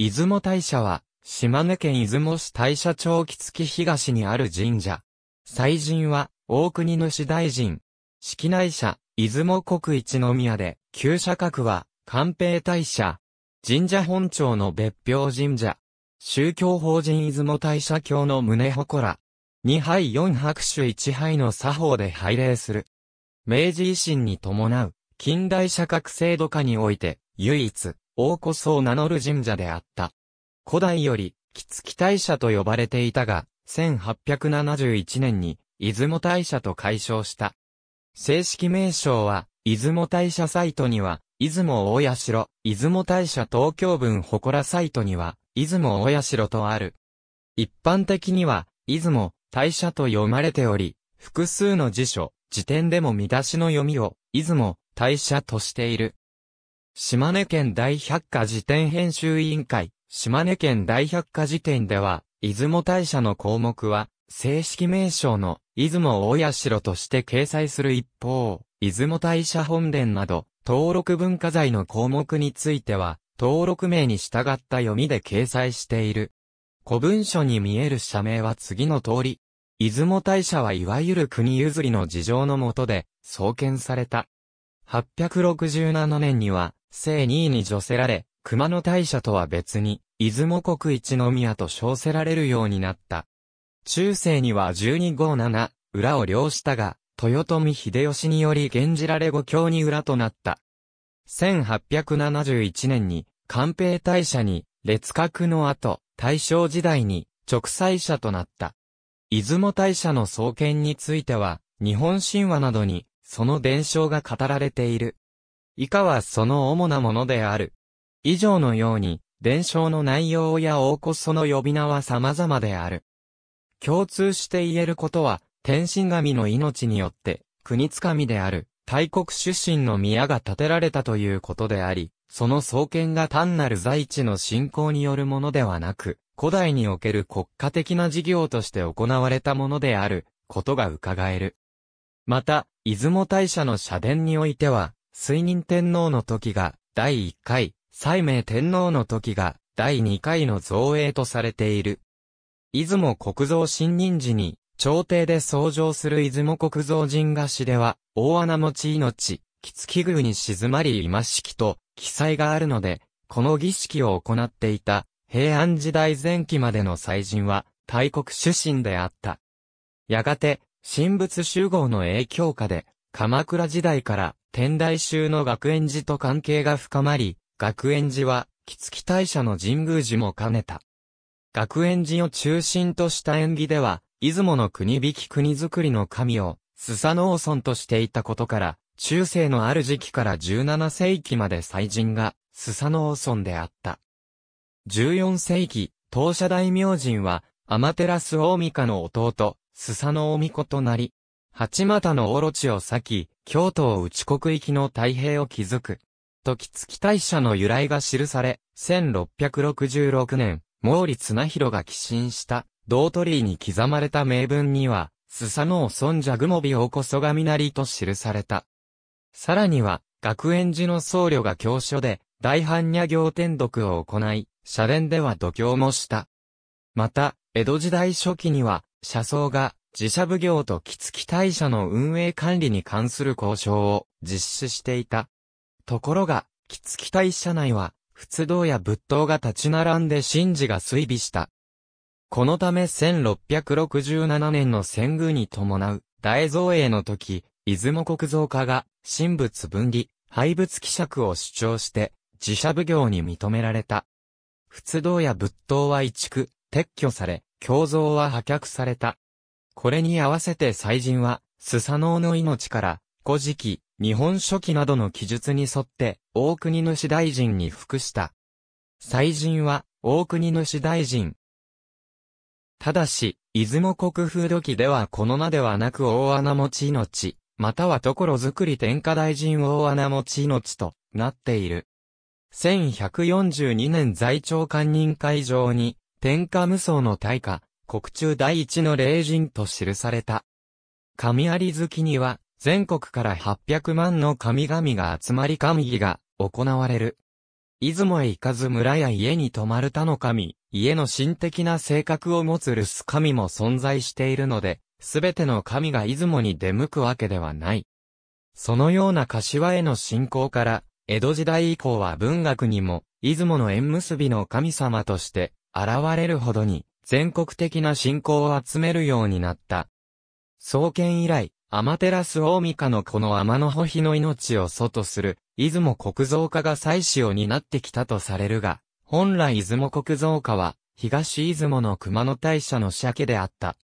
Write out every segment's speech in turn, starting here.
出雲大社は、島根県出雲市大社町木月東にある神社。祭神は、大国主大臣。式内社、出雲国一宮で、旧社格は、官兵大社。神社本庁の別表神社。宗教法人出雲大社教の胸祠。二杯四拍手一杯の作法で拝礼する。明治維新に伴う、近代社格制度下において、唯一、大こそ名乗る神社であった。古代より、木月大社と呼ばれていたが、1871年に、出雲大社と解消した。正式名称は、出雲大社サイトには、出雲大社、出雲大社東京分祠サイトには、出雲大社とある。一般的には、出雲、大社と読まれており、複数の辞書、辞典でも見出しの読みを、出雲、大社としている。島根県大百科事典編集委員会、島根県大百科事典では、出雲大社の項目は、正式名称の出雲大社として掲載する一方、出雲大社本殿など、登録文化財の項目については、登録名に従った読みで掲載している。古文書に見える社名は次の通り。出雲大社はいわゆる国譲りの事情のもとで、創建された。867年には、正2位に除せられ、熊野大社とは別に、出雲国一宮と称せられるようになった。中世には12号7、裏を領したが、豊臣秀吉により源氏られ五教に裏となった。1871年に、官兵大社に、列閣の後、大正時代に、直祭社となった。出雲大社の創建については、日本神話などに、その伝承が語られている。以下はその主なものである。以上のように、伝承の内容や大こその呼び名は様々である。共通して言えることは、天神神の命によって、国つかみである、大国出身の宮が建てられたということであり、その創建が単なる在地の信仰によるものではなく、古代における国家的な事業として行われたものである、ことが伺える。また、出雲大社の社殿においては、水人天皇の時が第1回、西明天皇の時が第2回の造営とされている。出雲国造新任時に、朝廷で創造する出雲国造人菓子では、大穴持ち命、木月宮に静まり今式と記載があるので、この儀式を行っていた平安時代前期までの祭人は大国出身であった。やがて、神仏集合の影響下で、鎌倉時代から天台宗の学園寺と関係が深まり、学園寺は、木月大社の神宮寺も兼ねた。学園寺を中心とした縁起では、出雲の国引き国づくりの神を、スサノオソンとしていたことから、中世のある時期から17世紀まで祭神が、スサノオソンであった。14世紀、当社大明神は、アマテラス大ミカの弟、スサノオミコとなり、八股のオロチを裂き、京都を内国域の太平を築く。時月大社の由来が記され、1666年、毛利綱広が寄進した、道鳥居に刻まれた名文には、須佐のを損者グモビオをこそがみなりと記された。さらには、学園寺の僧侶が教書で、大般若行天読を行い、社殿では度胸もした。また、江戸時代初期には、社僧が、自社奉行と木月大社の運営管理に関する交渉を実施していた。ところが、木月大社内は、仏道や仏道が立ち並んで神事が衰微した。このため1667年の遷宮に伴う大造営の時、出雲国造家が神仏分離、廃仏希釈を主張して、自社奉行に認められた。仏道や仏道は移築、撤去され、共造は破却された。これに合わせて祭神は、スサノオの命から、古事記、日本書紀などの記述に沿って、大国主大臣に服した。祭神は、大国主大臣。ただし、出雲国風土記ではこの名ではなく大穴持ち命、または所づくり天下大臣大穴持ち命となっている。1142年在庁官人会場に、天下無双の大化、国中第一の霊人と記された。神好月には、全国から800万の神々が集まり神儀が行われる。出雲へ行かず村や家に泊まる他の神、家の神的な性格を持つ留守神も存在しているので、すべての神が出雲に出向くわけではない。そのような柏への信仰から、江戸時代以降は文学にも、出雲の縁結びの神様として、現れるほどに全国的な信仰を集めるようになった。創建以来、アマテラス大御家のこの天の保碑の命を祖とする、出雲国造家が祭祀を担ってきたとされるが、本来出雲国造家は、東出雲の熊野大社の鮭であった。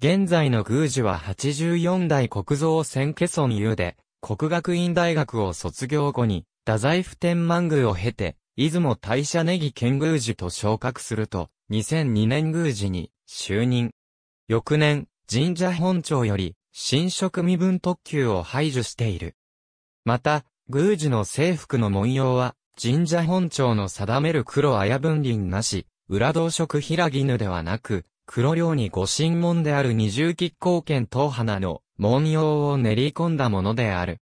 現在の宮司は84代国造千家村優で、国学院大学を卒業後に、太宰府天満宮を経て、出雲大社ネギ県宮司と昇格すると、2002年宮司に就任。翌年、神社本庁より、新職身分特急を排除している。また、宮司の制服の文様は、神社本庁の定める黒綾分林なし、裏同色平絹ではなく、黒領に御神門である二重吉光剣東花の文様を練り込んだものである。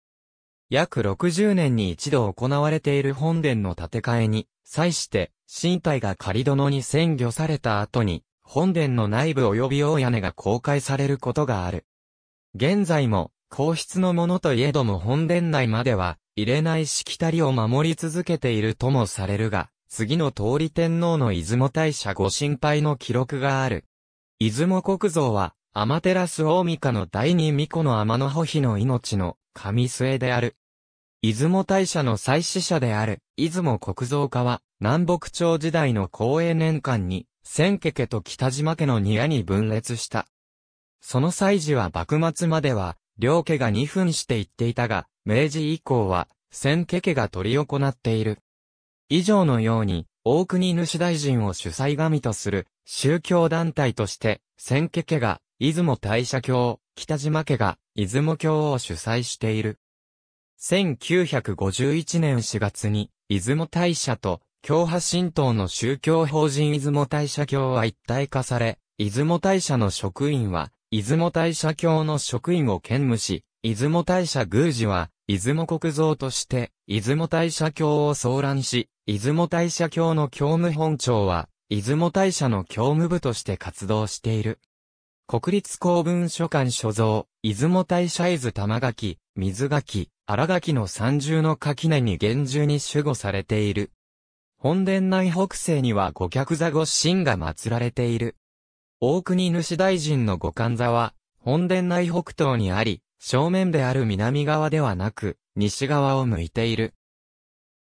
約60年に一度行われている本殿の建て替えに、際して、身体が仮殿に占拠された後に、本殿の内部及び大屋根が公開されることがある。現在も、皇室のものといえども本殿内までは、入れないしきたりを守り続けているともされるが、次の通り天皇の出雲大社ご心配の記録がある。出雲国像は、アマテラス大御家の第二巫女の天の保妃の命の神末である。出雲大社の祭祀者である、出雲国造家は、南北朝時代の公営年間に、千家家と北島家の庭に分裂した。その祭事は幕末までは、両家が二分していっていたが、明治以降は、千家家が取り行っている。以上のように、大国主大臣を主催神とする、宗教団体として、千家家が出雲大社教、北島家が出雲教を主催している。1951年4月に、出雲大社と、教派神道の宗教法人出雲大社教は一体化され、出雲大社の職員は、出雲大社教の職員を兼務し、出雲大社宮司は、出雲国蔵として、出雲大社教を騒乱し、出雲大社教の教務本庁は、出雲大社の教務部として活動している。国立公文書館所蔵、出雲大社伊豆玉垣、水垣、荒垣の三重の垣根に厳重に守護されている。本殿内北西には五脚座御神が祀られている。大国主大臣の五冠座は、本殿内北東にあり、正面である南側ではなく、西側を向いている。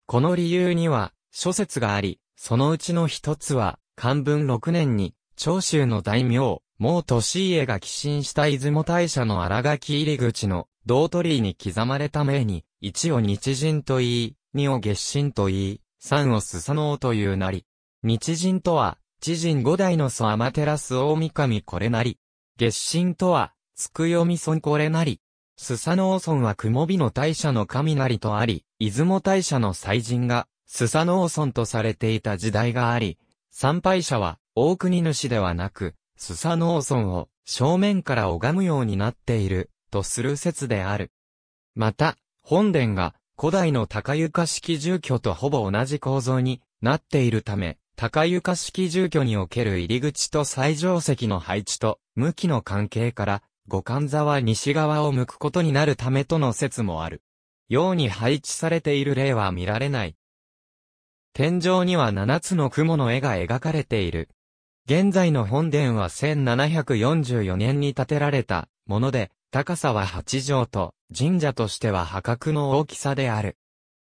この理由には、諸説があり、そのうちの一つは、漢文六年に、長州の大名、もう年家が寄進した出雲大社の荒垣入り口の道鳥居に刻まれた名に、一を日人と言い、二を月神と言い、三をスサノオというなり。日人とは、知人五代の祖天照テ大神これなり。月神とは、つくよみ尊これなり。スサノオ村は雲火の大社の神なりとあり、出雲大社の祭神が、スサノオ村とされていた時代があり、参拝者は、大国主ではなく、スサノオ村を正面から拝むようになっているとする説である。また、本殿が古代の高床式住居とほぼ同じ構造になっているため、高床式住居における入り口と最上席の配置と向きの関係から、五冠座は西側を向くことになるためとの説もある。ように配置されている例は見られない。天井には七つの雲の絵が描かれている現在の本殿は1744年に建てられたもので、高さは8畳と、神社としては破格の大きさである。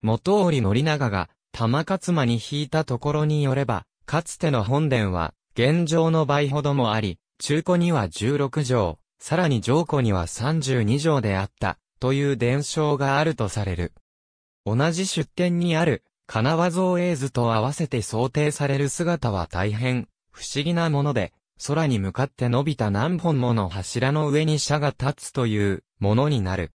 元織森長が、玉勝間に引いたところによれば、かつての本殿は、現状の倍ほどもあり、中古には16畳、さらに上古には32畳であった、という伝承があるとされる。同じ出典にある、金和造映図と合わせて想定される姿は大変、不思議なもので、空に向かって伸びた何本もの柱の上に社が立つというものになる。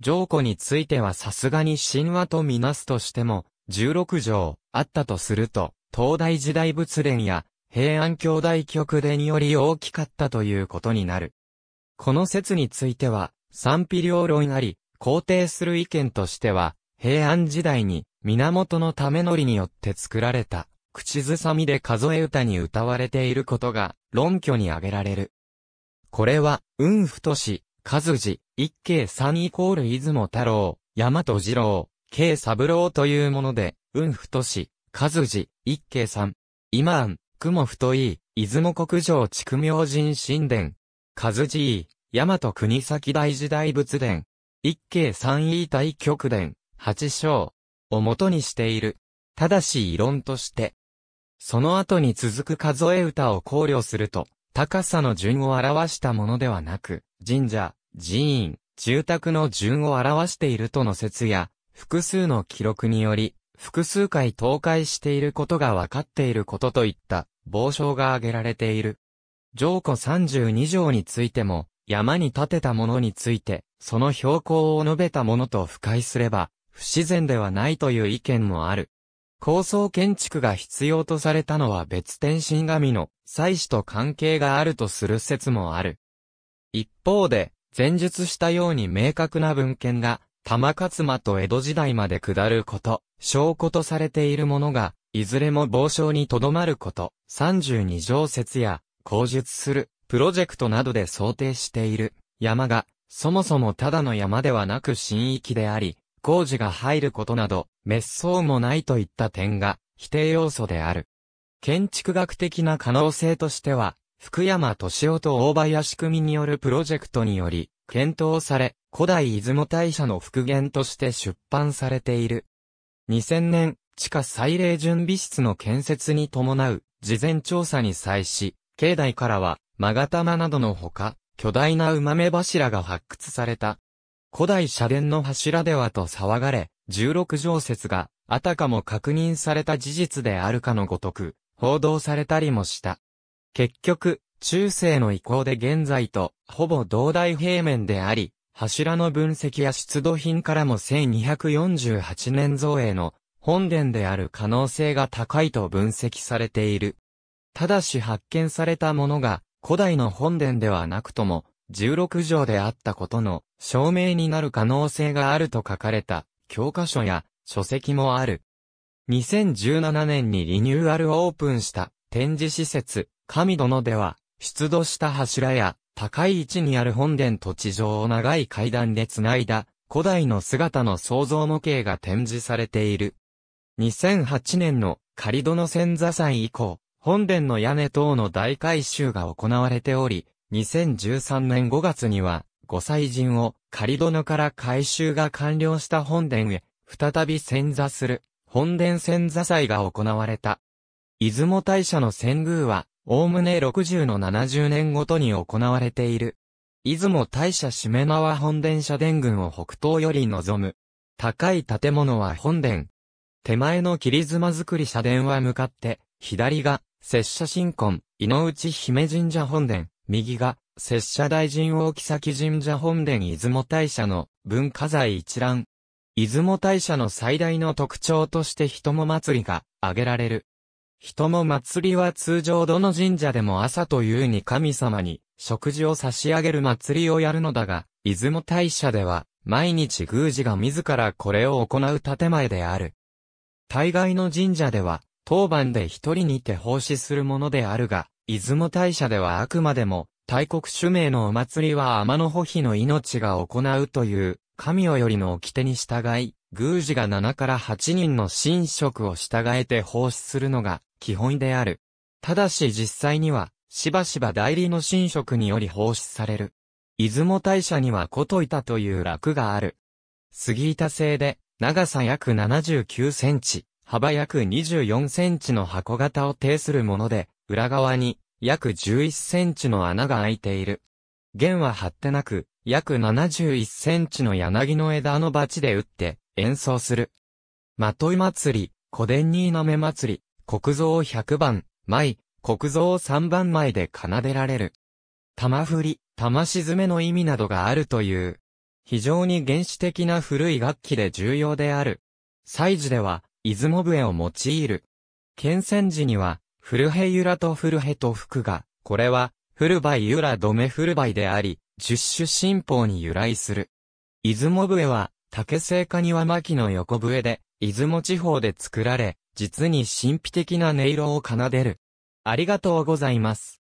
上古についてはさすがに神話とみなすとしても、16条あったとすると、東大時代仏殿や平安兄弟極でにより大きかったということになる。この説については、賛否両論あり、肯定する意見としては、平安時代に源のためのりによって作られた口ずさみで数え歌に歌われていることが論拠に挙げられる。これは、雲太氏、和次、一慶三イコール出雲太郎、大和二郎、慶三郎というもので、雲太氏、和次、一慶三、今安、雲太い、出雲国上畜明神神殿、和次い、大和国崎大時代仏殿、一慶三位大極殿、八章、をとにしている。ただし異論として、その後に続く数え歌を考慮すると、高さの順を表したものではなく、神社、寺院、住宅の順を表しているとの説や、複数の記録により、複数回倒壊していることが分かっていることといった、傍証が挙げられている。上古32条についても、山に建てたものについて、その標高を述べたものと不快すれば、不自然ではないという意見もある。高層建築が必要とされたのは別天神神の祭祀と関係があるとする説もある。一方で、前述したように明確な文献が、玉勝間と江戸時代まで下ること、証拠とされているものが、いずれも傍証にとどまること、32条説や、口述する、プロジェクトなどで想定している、山が、そもそもただの山ではなく神域であり、工事が入ることなど、滅相もないといった点が否定要素である。建築学的な可能性としては、福山敏夫と大林組によるプロジェクトにより、検討され、古代出雲大社の復元として出版されている。2000年、地下祭礼準備室の建設に伴う事前調査に際し、境内からは、マガタマなどのほか、巨大な馬目柱が発掘された。古代社殿の柱ではと騒がれ、16条説が、あたかも確認された事実であるかのごとく、報道されたりもした。結局、中世の意向で現在と、ほぼ同大平面であり、柱の分析や出土品からも1248年造営の本殿である可能性が高いと分析されている。ただし発見されたものが古代の本殿ではなくとも16条であったことの証明になる可能性があると書かれた教科書や書籍もある。2017年にリニューアルオープンした展示施設、神殿では、出土した柱や高い位置にある本殿と地上を長い階段で繋いだ古代の姿の創造模型が展示されている。2008年の仮殿の座祭以降、本殿の屋根等の大改修が行われており、2013年5月には御祭神を仮殿から改修が完了した本殿へ、再び潜座する、本殿潜座祭が行われた。出雲大社の遷宮は、おおむね60の70年ごとに行われている。出雲大社しめ縄本殿社殿群を北東より望む。高い建物は本殿。手前の切妻造り社殿は向かって、左が、拙者新婚、井之内姫神社本殿、右が、拙者大臣大木崎神社本殿出雲大社の文化財一覧。出雲大社の最大の特徴として人も祭りが挙げられる。人も祭りは通常どの神社でも朝というに神様に食事を差し上げる祭りをやるのだが、出雲大社では毎日宮司が自らこれを行う建前である。大概の神社では当番で一人にて奉仕するものであるが、出雲大社ではあくまでも、大国主名のお祭りは天の保秘の命が行うという、神をよりの掟に従い、宮司が7から8人の神職を従えて奉仕するのが基本である。ただし実際には、しばしば代理の神職により奉仕される。出雲大社にはとい板という楽がある。杉板製で、長さ約79センチ、幅約24センチの箱型を呈するもので、裏側に約11センチの穴が開いている。弦は張ってなく、約71センチの柳の枝の鉢で打って演奏する。まとい祭り、古伝にいなめ祭り、国蔵100番、舞、国蔵3番舞で奏でられる。玉振り、玉沈めの意味などがあるという。非常に原始的な古い楽器で重要である。祭事では、出雲笛を用いる。剣戦時には、フルヘユラとフルヘと服が、これは、フルバイユラドメフルバイであり、十種新法に由来する。出雲笛は、竹製か庭巻の横笛で、出雲地方で作られ、実に神秘的な音色を奏でる。ありがとうございます。